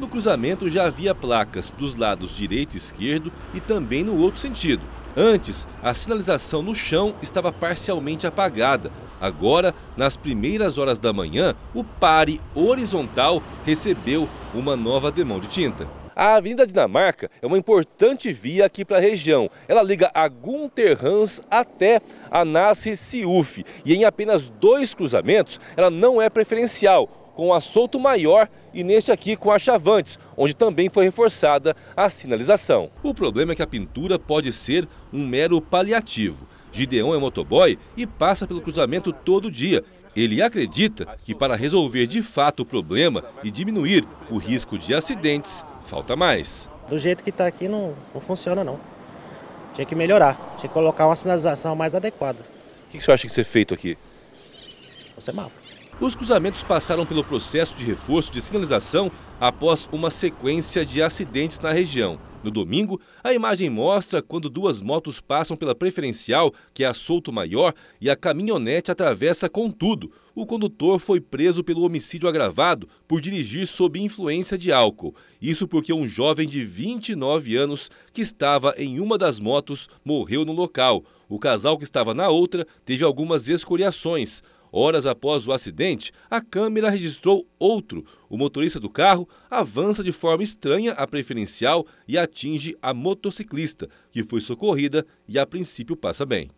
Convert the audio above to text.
No cruzamento já havia placas dos lados direito e esquerdo e também no outro sentido. Antes, a sinalização no chão estava parcialmente apagada. Agora, nas primeiras horas da manhã, o pare horizontal recebeu uma nova demão de tinta. A Avenida Dinamarca é uma importante via aqui para a região. Ela liga a Hans até a Nasce Siuf. E em apenas dois cruzamentos, ela não é preferencial com o assolto maior e neste aqui com a Chavantes, onde também foi reforçada a sinalização. O problema é que a pintura pode ser um mero paliativo. Gideon é motoboy e passa pelo cruzamento todo dia. Ele acredita que para resolver de fato o problema e diminuir o risco de acidentes, falta mais. Do jeito que está aqui não, não funciona não. Tinha que melhorar, tinha que colocar uma sinalização mais adequada. O que, que você acha que ser feito aqui? O semáforo. É os cruzamentos passaram pelo processo de reforço de sinalização após uma sequência de acidentes na região. No domingo, a imagem mostra quando duas motos passam pela preferencial, que é a Souto Maior, e a caminhonete atravessa com tudo. O condutor foi preso pelo homicídio agravado por dirigir sob influência de álcool. Isso porque um jovem de 29 anos, que estava em uma das motos, morreu no local. O casal que estava na outra teve algumas escoriações. Horas após o acidente, a câmera registrou outro. O motorista do carro avança de forma estranha a preferencial e atinge a motociclista, que foi socorrida e a princípio passa bem.